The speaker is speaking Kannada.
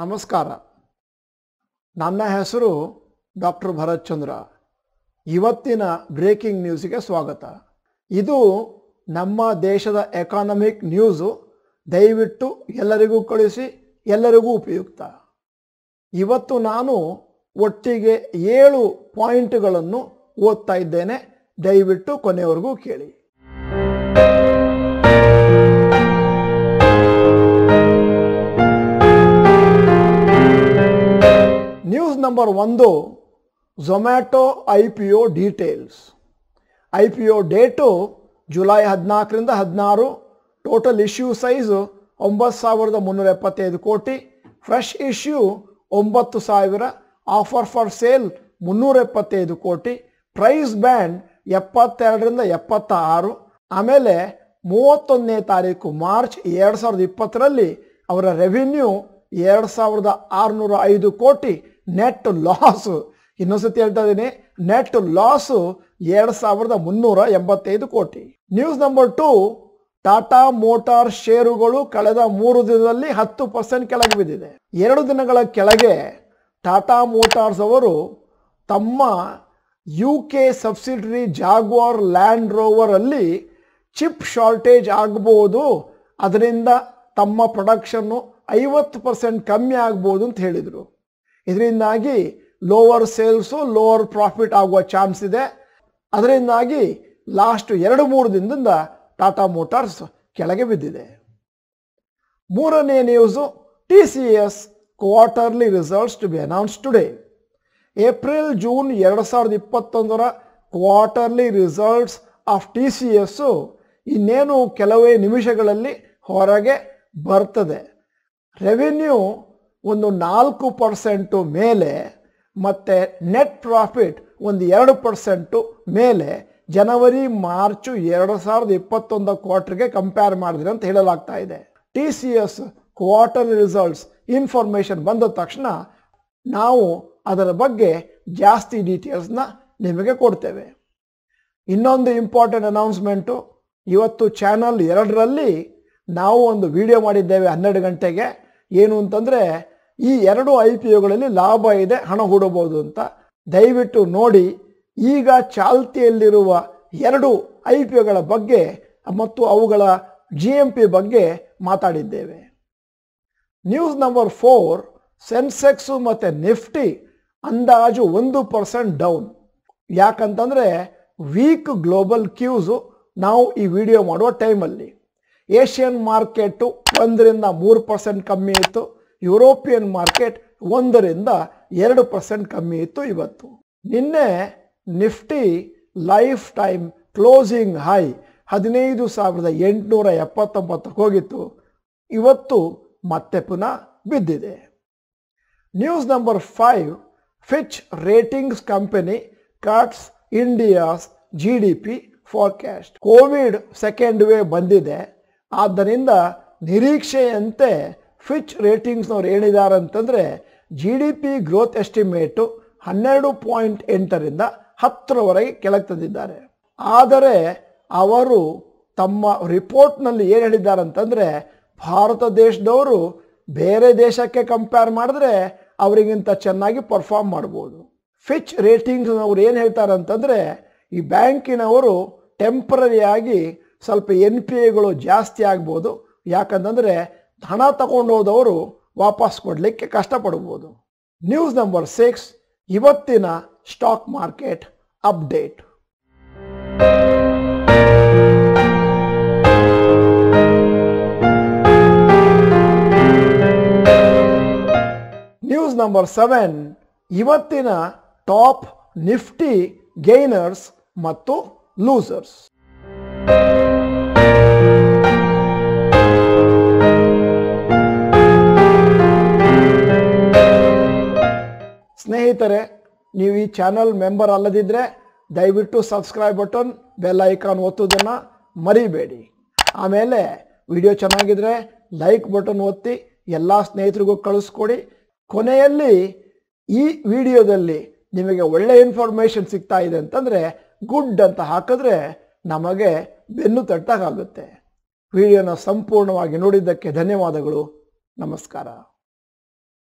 ನಮಸ್ಕಾರ ನನ್ನ ಹೆಸರು ಡಾಕ್ಟರ್ ಚಂದ್ರ ಇವತ್ತಿನ ಬ್ರೇಕಿಂಗ್ ನ್ಯೂಸಿಗೆ ಸ್ವಾಗತ ಇದು ನಮ್ಮ ದೇಶದ ಎಕಾನಮಿಕ್ ನ್ಯೂಸು ದಯವಿಟ್ಟು ಎಲ್ಲರಿಗೂ ಕಳಿಸಿ ಎಲ್ಲರಿಗೂ ಉಪಯುಕ್ತ ಇವತ್ತು ನಾನು ಒಟ್ಟಿಗೆ ಏಳು ಪಾಯಿಂಟ್ಗಳನ್ನು ಓದ್ತಾ ಇದ್ದೇನೆ ದಯವಿಟ್ಟು ಕೊನೆಯವರೆಗೂ ಕೇಳಿ ನಂಬರ್ ಒಂದು Zomato I P O details I P O date July ಹದಿನಾಲ್ಕರಿಂದ ಹದಿನಾರು ಟೋಟಲ್ ಇಶ್ಯೂ ಸೈಜು ಒಂಬತ್ತು ಸಾವಿರದ ಮುನ್ನೂರ ಎಪ್ಪತ್ತೈದು ಕೋಟಿ ಫ್ರೆಶ್ ಇಶ್ಯೂ ಒಂಬತ್ತು ಸಾವಿರ ಆಫರ್ ಫಾರ್ ಸೇಲ್ ಮುನ್ನೂರ ಎಪ್ಪತ್ತೈದು ಕೋಟಿ ಪ್ರೈಸ್ ಬ್ಯಾಂಡ್ ಎಪ್ಪತ್ತೆರಡರಿಂದ ಎಪ್ಪತ್ತ ಆರು ಆಮೇಲೆ ಮೂವತ್ತೊಂದನೇ ತಾರೀಕು ಮಾರ್ಚ್ ಎರಡು ಸಾವಿರದ ಇಪ್ಪತ್ತರಲ್ಲಿ ಅವರ ರೆವಿನ್ಯೂ ಎರಡು ಸಾವಿರದ ಆರುನೂರ ಐದು ಕೋಟಿ ನೆಟ್ ಲಾಸು ಇನ್ನೊಂದ್ಸತಿ ಹೇಳ್ತಾ ಇದ್ದೀನಿ ನೆಟ್ ಲಾಸು ಎರಡು ಸಾವಿರದ ಮುನ್ನೂರ ಎಂಬತ್ತೈದು ಕೋಟಿ news number two Tata motor ಷೇರುಗಳು ಕಳೆದ ಮೂರು ದಿನದಲ್ಲಿ ಹತ್ತು ಪರ್ಸೆಂಟ್ ಕೆಳಗೆ ಬಿದ್ದಿದೆ ಎರಡು ದಿನಗಳ ಕೆಳಗೆ ಟಾಟಾ ಮೋಟಾರ್ಸ್ ಅವರು ತಮ್ಮ U K subsidiary Jaguar Land ಅಲ್ಲಿ ಚಿಪ್ ಶಾರ್ಟೇಜ್ ಆಗಬಹುದು ಅದರಿಂದ ತಮ್ಮ ಪ್ರೊಡಕ್ಷನ್ನು ಐವತ್ತು ಪರ್ಸೆಂಟ್ ಕಮ್ಮಿ ಆಗ್ಬೋದು ಅಂತ ಹೇಳಿದರು ಇದರಿಂದಾಗಿ ಲೋವರ್ ಸೇಲ್ಸು ಲೋವರ್ ಪ್ರಾಫಿಟ್ ಆಗುವ ಚಾನ್ಸ್ ಇದೆ ಅದರಿಂದಾಗಿ ಲಾಸ್ಟ್ ಎರಡು ಮೂರು ದಿನದಿಂದ ಟಾಟಾ ಮೋಟಾರ್ಸ್ ಕೆಳಗೆ ಬಿದ್ದಿದೆ ಮೂರನೇ news T C S quarterly results to be announce today April June ಎರಡು ಸಾವಿರದ ಇಪ್ಪತ್ತೊಂದರ quarterly results of T C S ಇನ್ನೇನು ಕೆಲವೇ ನಿಮಿಷಗಳಲ್ಲಿ ಹೊರಗೆ ಬರ್ತದೆ ರೆವಿನ್ಯೂ ಒಂದು ನಾಲ್ಕು ಪರ್ಸೆಂಟು ಮೇಲೆ ಮತ್ತು ನೆಟ್ ಪ್ರಾಫಿಟ್ ಒಂದು ಎರಡು ಪರ್ಸೆಂಟು ಮೇಲೆ ಜನವರಿ ಮಾರ್ಚು ಎರಡು ಸಾವಿರದ ಇಪ್ಪತ್ತೊಂದು ಕ್ವಾರ್ಟರ್ಗೆ ಕಂಪೇರ್ ಮಾಡಿದ್ರೆ ಅಂತ ಹೇಳಲಾಗ್ತಾ ಇದೆ T C S quarter results information ಬಂದ ತಕ್ಷಣ ನಾವು ಅದರ ಬಗ್ಗೆ ಜಾಸ್ತಿ ಡೀಟೇಲ್ಸ್ನ ನಿಮಗೆ ಕೊಡ್ತೇವೆ ಇನ್ನೊಂದು ಇಂಪಾರ್ಟೆಂಟ್ ಅನೌನ್ಸ್ಮೆಂಟು ಇವತ್ತು ಚಾನಲ್ ಎರಡರಲ್ಲಿ ನಾವು ಒಂದು ವಿಡಿಯೋ ಮಾಡಿದ್ದೇವೆ ಹನ್ನೆರಡು ಗಂಟೆಗೆ ಏನು ಅಂತಂದರೆ ಈ ಎರಡು ಐ ಪಿ ಒಗಳಲ್ಲಿ ಲಾಭ ಇದೆ ಹಣ ಹೂಡಬಹುದು ಅಂತ ದಯವಿಟ್ಟು ನೋಡಿ ಈಗ ಚಾಲ್ತಿಯಲ್ಲಿರುವ ಎರಡು ಐ ಪಿ ಒಗಳ ಬಗ್ಗೆ ಮತ್ತು ಅವುಗಳ ಜಿ ಎಂ ಪಿ ಬಗ್ಗೆ ಮಾತಾಡಿದ್ದೇವೆ ನ್ಯೂಸ್ ನಂಬರ್ ಫೋರ್ ಸೆನ್ಸೆಕ್ಸು ಮತ್ತು ನಿಫ್ಟಿ ಅಂದಾಜು ಒಂದು ಪರ್ಸೆಂಟ್ ಡೌನ್ ಯಾಕಂತಂದರೆ ವೀಕ್ ಗ್ಲೋಬಲ್ ಕ್ಯೂಸು ನಾವು ಈ ವಿಡಿಯೋ ಮಾಡುವ ಟೈಮಲ್ಲಿ ಏಷ್ಯನ್ ಮಾರ್ಕೆಟು ಒಂದರಿಂದ ಮೂರು ಪರ್ಸೆಂಟ್ ಕಮ್ಮಿ ಇತ್ತು ಯುರೋಪಿಯನ್ ಮಾರ್ಕೆಟ್ ಒಂದರಿಂದ ಎರಡು ಪರ್ಸೆಂಟ್ ಕಮ್ಮಿ ಇತ್ತು ಇವತ್ತು ನಿನ್ನೆ Nifty life time closing high ಹದಿನೈದು ಸಾವಿರದ ಎಂಟುನೂರ ಎಪ್ಪತ್ತೊಂಬತ್ತಕ್ಕೆ ಹೋಗಿತ್ತು ಇವತ್ತು ಮತ್ತೆ ಪುನಃ ಬಿದ್ದಿದೆ news number five Fitch ratings company cuts India's G D P forecast Covid second wave ಬಂದಿದೆ ಆದ್ದರಿಂದ ನಿರೀಕ್ಷೆಯಂತೆ ಫಿಚ್ ರೇಟಿಂಗ್ಸ್ನವ್ರು ಹೇಳಿದ್ದಾರೆ ಅಂತಂದರೆ G D P growth estimate ಹನ್ನೆರಡು ಪಾಯಿಂಟ್ ಎಂಟರಿಂದ ಹತ್ತರವರೆಗೆ ಕೆಳಗೆ ತಂದಿದ್ದಾರೆ ಆದರೆ ಅವರು ತಮ್ಮ ರಿಪೋರ್ಟ್ನಲ್ಲಿ ಏನು ಹೇಳಿದ್ದಾರೆ ಅಂತಂದರೆ ಭಾರತ ದೇಶದವರು ಬೇರೆ ದೇಶಕ್ಕೆ ಕಂಪೇರ್ ಮಾಡಿದ್ರೆ ಅವರಿಗಿಂತ ಚೆನ್ನಾಗಿ ಪರ್ಫಾರ್ಮ್ ಮಾಡ್ಬೋದು ಫಿಚ್ ರೇಟಿಂಗ್ಸ್ ಏನು ಹೇಳ್ತಾರೆ ಅಂತಂದರೆ ಈ ಬ್ಯಾಂಕಿನವರು ಟೆಂಪ್ರರಿಯಾಗಿ ಸ್ವಲ್ಪ ಎನ್ ಪಿ ಎಗಳು ಜಾಸ್ತಿ ಆಗ್ಬೋದು ಯಾಕಂತಂದರೆ ಹಣ ತಗೊಂಡೋದವರು ವಾಪಸ್ ಕೊಡಲಿಕ್ಕೆ ಕಷ್ಟಪಡ್ಬೋದು ನ್ಯೂಸ್ ನಂಬರ್ ಸಿಕ್ಸ್ ಇವತ್ತಿನ stock market update news number seven ಇವತ್ತಿನ ಟಾಪ್ ನಿಫ್ಟಿ ಗೈನರ್ಸ್ ಮತ್ತು ಲೂಸರ್ಸ್ ಸ್ನೇಹಿತರೆ ನೀವು ಈ ಚಾನಲ್ ಮೆಂಬರ್ ಅಲ್ಲದಿದ್ದರೆ ದಯವಿಟ್ಟು ಸಬ್ಸ್ಕ್ರೈಬ್ ಬಟನ್ ಬೆಲ್ ಐಕಾನ್ ಒತ್ತುವುದನ್ನು ಮರಿಬೇಡಿ ಆಮೇಲೆ ವಿಡಿಯೋ ಚೆನ್ನಾಗಿದ್ರೆ ಲೈಕ್ ಬಟನ್ ಒತ್ತಿ ಎಲ್ಲ ಸ್ನೇಹಿತರಿಗೂ ಕಳಿಸ್ಕೊಡಿ ಕೊನೆಯಲ್ಲಿ ಈ ವಿಡಿಯೋದಲ್ಲಿ ನಿಮಗೆ ಒಳ್ಳೆಯ ಇನ್ಫಾರ್ಮೇಷನ್ ಸಿಗ್ತಾ ಇದೆ ಅಂತಂದರೆ ಗುಡ್ ಅಂತ ಹಾಕಿದ್ರೆ ನಮಗೆ ಬೆನ್ನು ತಟ್ಟಾಗುತ್ತೆ ವಿಡಿಯೋನ ಸಂಪೂರ್ಣವಾಗಿ ನೋಡಿದ್ದಕ್ಕೆ ಧನ್ಯವಾದಗಳು ನಮಸ್ಕಾರ